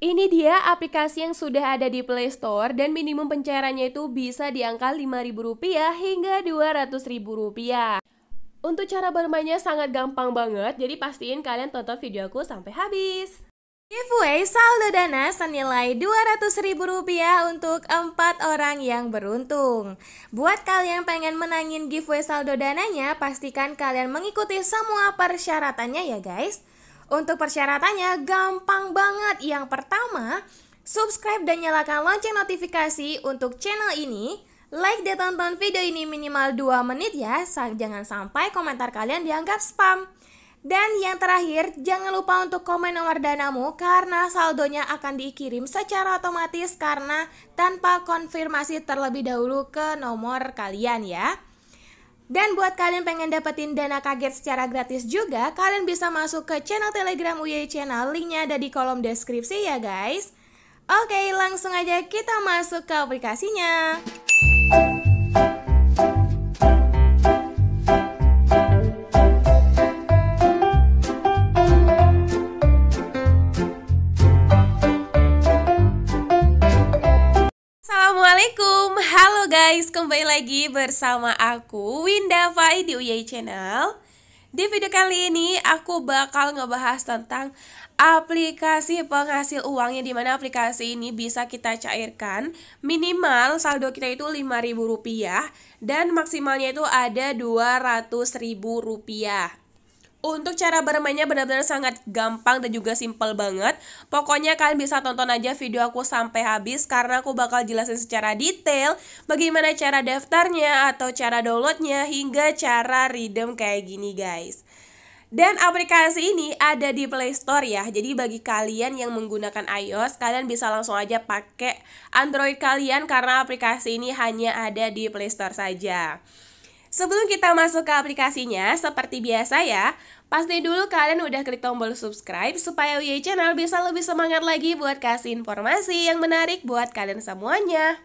Ini dia aplikasi yang sudah ada di Play Store dan minimum pencairannya itu bisa di angka Rp5.000 hingga Rp200.000. Untuk cara bermainnya sangat gampang banget, jadi pastiin kalian tonton videoku sampai habis. Giveaway saldo dana senilai Rp200.000 untuk 4 orang yang beruntung. Buat kalian pengen menangin giveaway saldo dananya, pastikan kalian mengikuti semua persyaratannya ya guys. Untuk persyaratannya gampang banget. Yang pertama, subscribe dan nyalakan lonceng notifikasi untuk channel ini. Like dan tonton video ini minimal 2 menit ya, jangan sampai komentar kalian dianggap spam. Dan yang terakhir, jangan lupa untuk komen nomor danamu karena saldonya akan dikirim secara otomatis karena tanpa konfirmasi terlebih dahulu ke nomor kalian ya. Dan buat kalian pengen dapetin dana kaget secara gratis juga, kalian bisa masuk ke channel Telegram UY Channel, linknya ada di kolom deskripsi ya guys. Oke, langsung aja kita masuk ke aplikasinya. lagi bersama aku Winda Fai di UY Channel Di video kali ini aku bakal ngebahas tentang aplikasi penghasil uangnya Dimana aplikasi ini bisa kita cairkan Minimal saldo kita itu Rp5.000 dan maksimalnya itu ada Rp200.000 untuk cara bermainnya benar-benar sangat gampang dan juga simple banget. Pokoknya kalian bisa tonton aja video aku sampai habis karena aku bakal jelasin secara detail bagaimana cara daftarnya atau cara downloadnya hingga cara redeem kayak gini guys. Dan aplikasi ini ada di Play Store ya. Jadi bagi kalian yang menggunakan iOS, kalian bisa langsung aja pakai Android kalian karena aplikasi ini hanya ada di Play Store saja. Sebelum kita masuk ke aplikasinya, seperti biasa ya, pasti dulu kalian udah klik tombol subscribe supaya ui Channel bisa lebih semangat lagi buat kasih informasi yang menarik buat kalian semuanya.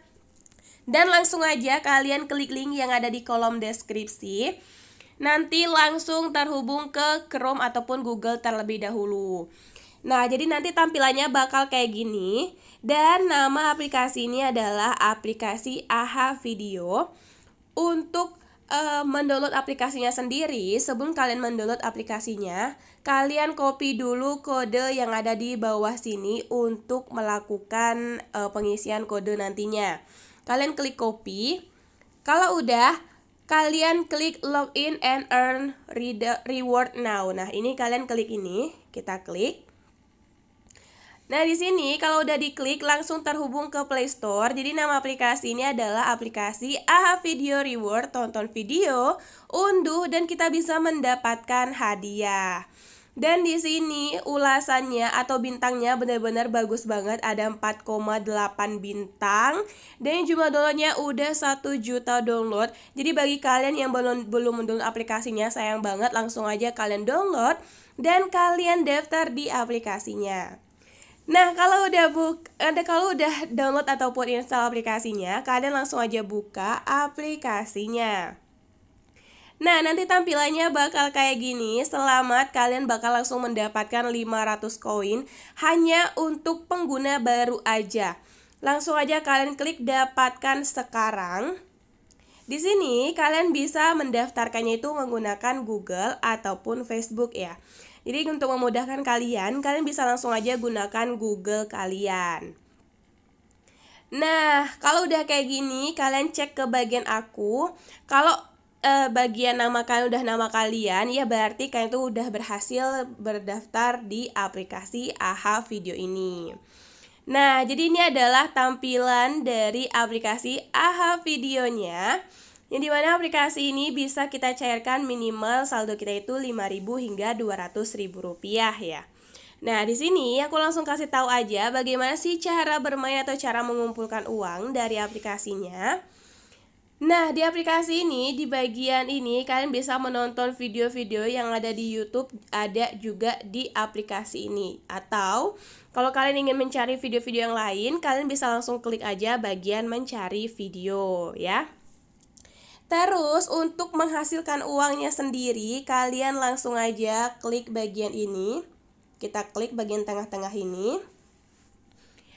Dan langsung aja kalian klik link yang ada di kolom deskripsi. Nanti langsung terhubung ke Chrome ataupun Google terlebih dahulu. Nah, jadi nanti tampilannya bakal kayak gini. Dan nama aplikasi ini adalah aplikasi AHA Video untuk uh, mendownload aplikasinya sendiri, sebelum kalian mendownload aplikasinya, kalian copy dulu kode yang ada di bawah sini untuk melakukan uh, pengisian kode nantinya. Kalian klik copy. Kalau udah, kalian klik login and earn reward now. Nah, ini kalian klik ini, kita klik. Nah, di sini kalau udah diklik langsung terhubung ke Play Store. Jadi nama aplikasi ini adalah aplikasi AHA Video Reward, tonton video, unduh dan kita bisa mendapatkan hadiah. Dan di sini ulasannya atau bintangnya benar-benar bagus banget ada 4,8 bintang dan jumlah downloadnya udah 1 juta download. Jadi bagi kalian yang belum belum mendownload aplikasinya sayang banget langsung aja kalian download dan kalian daftar di aplikasinya. Nah, kalau udah buk, ada eh, kalau udah download ataupun install aplikasinya, kalian langsung aja buka aplikasinya. Nah, nanti tampilannya bakal kayak gini. Selamat, kalian bakal langsung mendapatkan 500 koin hanya untuk pengguna baru aja. Langsung aja kalian klik dapatkan sekarang. Di sini kalian bisa mendaftarkannya itu menggunakan Google ataupun Facebook ya. Jadi untuk memudahkan kalian, kalian bisa langsung aja gunakan Google kalian. Nah, kalau udah kayak gini, kalian cek ke bagian aku. Kalau eh, bagian nama kalian udah nama kalian, ya berarti kalian tuh udah berhasil berdaftar di aplikasi AHA video ini. Nah, jadi ini adalah tampilan dari aplikasi AHA videonya yang dimana aplikasi ini bisa kita cairkan minimal saldo kita itu 5000 hingga 200000 rupiah ya. Nah, di sini aku langsung kasih tahu aja bagaimana sih cara bermain atau cara mengumpulkan uang dari aplikasinya. Nah, di aplikasi ini, di bagian ini kalian bisa menonton video-video yang ada di YouTube, ada juga di aplikasi ini. Atau kalau kalian ingin mencari video-video yang lain, kalian bisa langsung klik aja bagian mencari video ya. Terus untuk menghasilkan uangnya sendiri, kalian langsung aja klik bagian ini. Kita klik bagian tengah-tengah ini.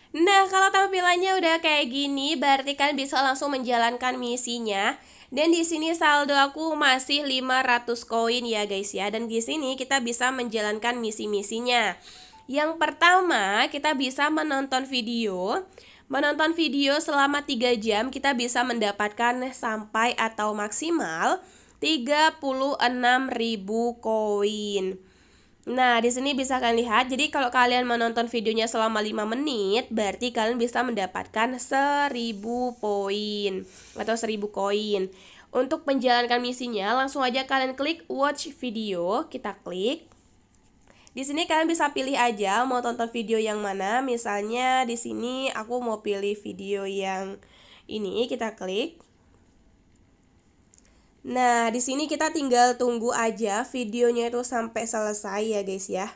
Nah, kalau tampilannya udah kayak gini, berarti kan bisa langsung menjalankan misinya. Dan di sini saldo aku masih 500 koin ya guys ya. Dan di sini kita bisa menjalankan misi-misinya. Yang pertama, kita bisa menonton video. Menonton video selama 3 jam kita bisa mendapatkan sampai atau maksimal ribu koin. Nah, di sini bisa kalian lihat. Jadi kalau kalian menonton videonya selama 5 menit, berarti kalian bisa mendapatkan 1000 poin atau 1000 koin. Untuk menjalankan misinya, langsung aja kalian klik watch video, kita klik. Di sini kalian bisa pilih aja mau tonton video yang mana. Misalnya di sini aku mau pilih video yang ini, kita klik. Nah, di sini kita tinggal tunggu aja videonya itu sampai selesai ya, guys ya.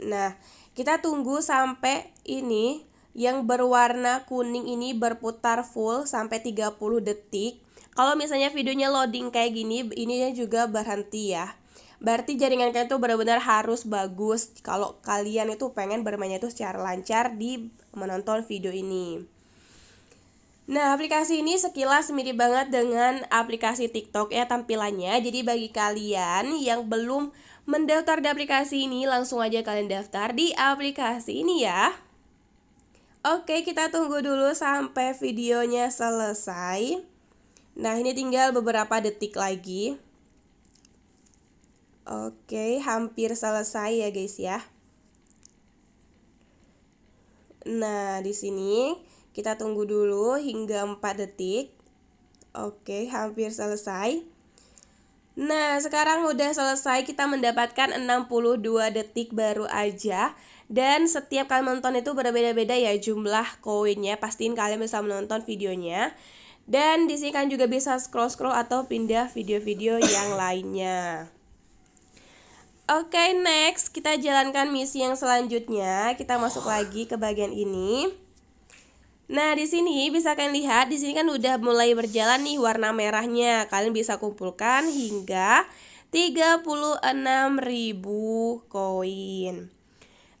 Nah, kita tunggu sampai ini yang berwarna kuning ini berputar full sampai 30 detik. Kalau misalnya videonya loading kayak gini, ininya juga berhenti ya berarti jaringan kalian itu benar-benar harus bagus kalau kalian itu pengen bermainnya itu secara lancar di menonton video ini Nah, aplikasi ini sekilas mirip banget dengan aplikasi TikTok ya tampilannya. Jadi bagi kalian yang belum mendaftar di aplikasi ini, langsung aja kalian daftar di aplikasi ini ya. Oke, kita tunggu dulu sampai videonya selesai. Nah, ini tinggal beberapa detik lagi. Oke, hampir selesai ya guys ya. Nah, di sini kita tunggu dulu hingga 4 detik. Oke, hampir selesai. Nah, sekarang udah selesai kita mendapatkan 62 detik baru aja dan setiap kali menonton itu berbeda-beda ya jumlah koinnya. Pastiin kalian bisa menonton videonya. Dan di sini kan juga bisa scroll-scroll atau pindah video-video yang lainnya. Oke, okay, next kita jalankan misi yang selanjutnya. Kita masuk lagi ke bagian ini. Nah, di sini bisa kalian lihat, di sini kan udah mulai berjalan nih warna merahnya. Kalian bisa kumpulkan hingga 36.000 koin.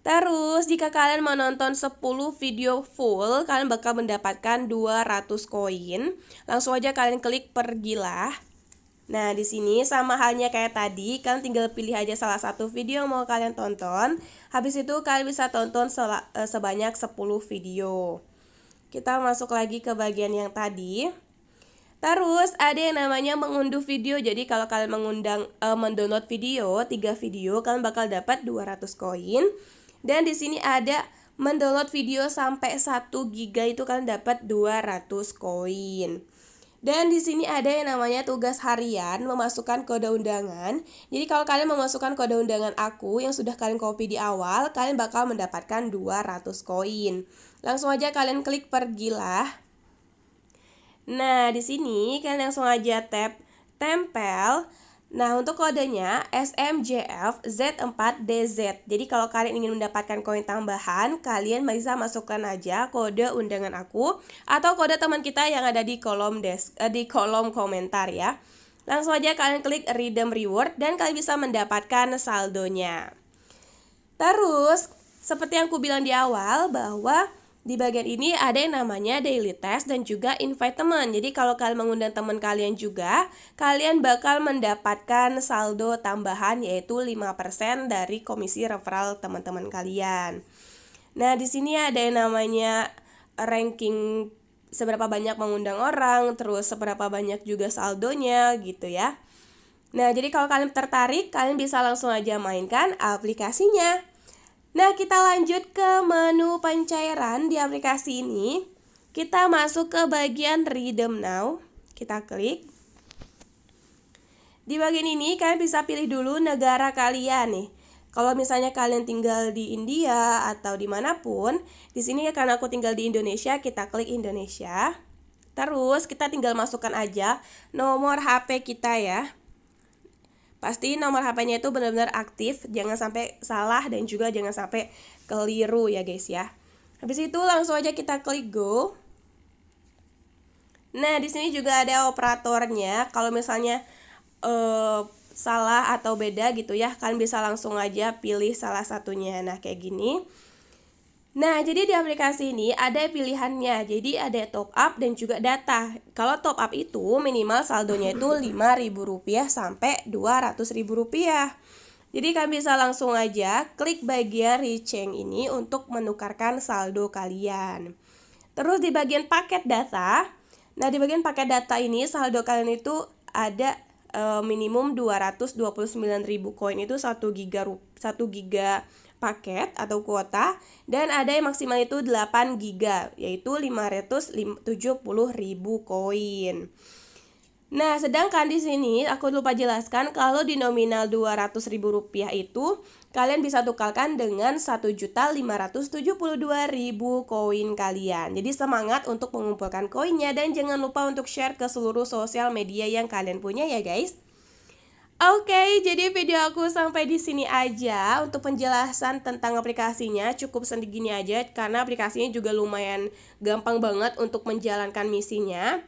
Terus, jika kalian menonton 10 video full, kalian bakal mendapatkan 200 koin. Langsung aja kalian klik pergilah. Nah, di sini sama halnya kayak tadi, kalian tinggal pilih aja salah satu video yang mau kalian tonton. Habis itu kalian bisa tonton eh, sebanyak 10 video. Kita masuk lagi ke bagian yang tadi. Terus ada yang namanya mengunduh video. Jadi kalau kalian mengundang e, mendownload video, 3 video kalian bakal dapat 200 koin. Dan di sini ada mendownload video sampai 1 giga itu kalian dapat 200 koin. Dan di sini ada yang namanya tugas harian memasukkan kode undangan. Jadi kalau kalian memasukkan kode undangan aku yang sudah kalian copy di awal, kalian bakal mendapatkan 200 koin. Langsung aja kalian klik pergilah. Nah, di sini kalian langsung aja tap tempel Nah, untuk kodenya SMJFZ4DZ. Jadi kalau kalian ingin mendapatkan koin tambahan, kalian bisa masukkan aja kode undangan aku atau kode teman kita yang ada di kolom desk eh, di kolom komentar ya. Langsung aja kalian klik redeem reward dan kalian bisa mendapatkan saldonya. Terus, seperti yang aku bilang di awal bahwa di bagian ini ada yang namanya daily test dan juga invite teman. Jadi kalau kalian mengundang teman kalian juga, kalian bakal mendapatkan saldo tambahan yaitu 5% dari komisi referral teman-teman kalian. Nah, di sini ada yang namanya ranking seberapa banyak mengundang orang, terus seberapa banyak juga saldonya gitu ya. Nah, jadi kalau kalian tertarik, kalian bisa langsung aja mainkan aplikasinya. Nah, kita lanjut ke menu pencairan di aplikasi ini. Kita masuk ke bagian Redeem Now. Kita klik. Di bagian ini, kalian bisa pilih dulu negara kalian nih. Kalau misalnya kalian tinggal di India atau dimanapun, di sini karena aku tinggal di Indonesia, kita klik Indonesia. Terus kita tinggal masukkan aja nomor HP kita ya pasti nomor HP-nya itu benar-benar aktif, jangan sampai salah dan juga jangan sampai keliru ya guys ya. Habis itu langsung aja kita klik go. Nah, di sini juga ada operatornya. Kalau misalnya uh, salah atau beda gitu ya, kan bisa langsung aja pilih salah satunya. Nah, kayak gini. Nah, jadi di aplikasi ini ada pilihannya. Jadi ada top up dan juga data. Kalau top up itu minimal saldonya itu Rp5.000 sampai Rp200.000. Jadi kalian bisa langsung aja klik bagian rechange ini untuk menukarkan saldo kalian. Terus di bagian paket data, nah di bagian paket data ini saldo kalian itu ada eh, puluh minimum 229.000 koin itu 1 giga 1 giga paket atau kuota dan ada yang maksimal itu 8 giga yaitu 570.000 koin. Nah, sedangkan di sini aku lupa jelaskan kalau di nominal Rp200.000 itu kalian bisa tukarkan dengan 1.572.000 koin kalian. Jadi semangat untuk mengumpulkan koinnya dan jangan lupa untuk share ke seluruh sosial media yang kalian punya ya guys. Oke, okay, jadi video aku sampai di sini aja. Untuk penjelasan tentang aplikasinya cukup segini aja karena aplikasinya juga lumayan gampang banget untuk menjalankan misinya.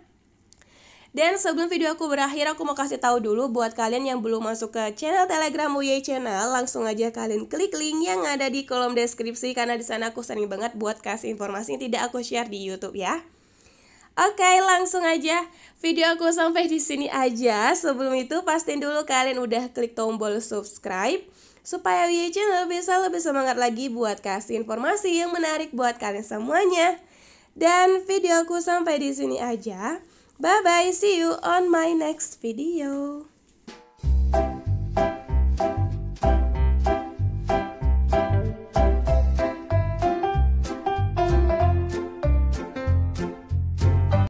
Dan sebelum video aku berakhir, aku mau kasih tahu dulu buat kalian yang belum masuk ke channel Telegram Muye Channel, langsung aja kalian klik link yang ada di kolom deskripsi karena di sana aku sering banget buat kasih informasi yang tidak aku share di YouTube ya. Oke, langsung aja video aku sampai di sini aja. Sebelum itu pastiin dulu kalian udah klik tombol subscribe supaya video Channel bisa lebih semangat lagi buat kasih informasi yang menarik buat kalian semuanya. Dan videoku sampai di sini aja. Bye bye, see you on my next video.